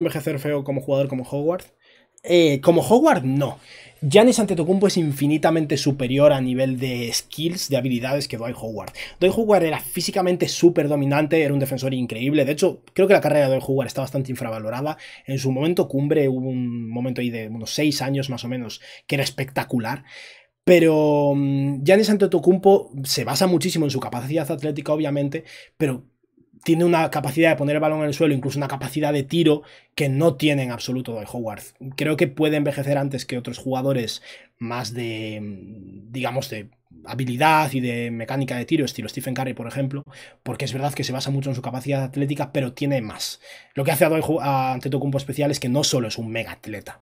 envejecer feo como jugador como Howard. Eh, como Hogwarts no. Janis Antetokounmpo es infinitamente superior a nivel de skills, de habilidades que Dwight Howard. Dwight Howard era físicamente súper dominante, era un defensor increíble. De hecho, creo que la carrera de Dwight Howard está bastante infravalorada. En su momento cumbre hubo un momento ahí de unos 6 años más o menos que era espectacular. Pero Janis mm, Antetokounmpo se basa muchísimo en su capacidad atlética, obviamente, pero tiene una capacidad de poner el balón en el suelo, incluso una capacidad de tiro que no tiene en absoluto Dwight Howard. Creo que puede envejecer antes que otros jugadores más de, digamos, de habilidad y de mecánica de tiro, estilo Stephen Curry, por ejemplo, porque es verdad que se basa mucho en su capacidad atlética, pero tiene más. Lo que hace a, Dwight, a Antetokounmpo especial es que no solo es un mega atleta,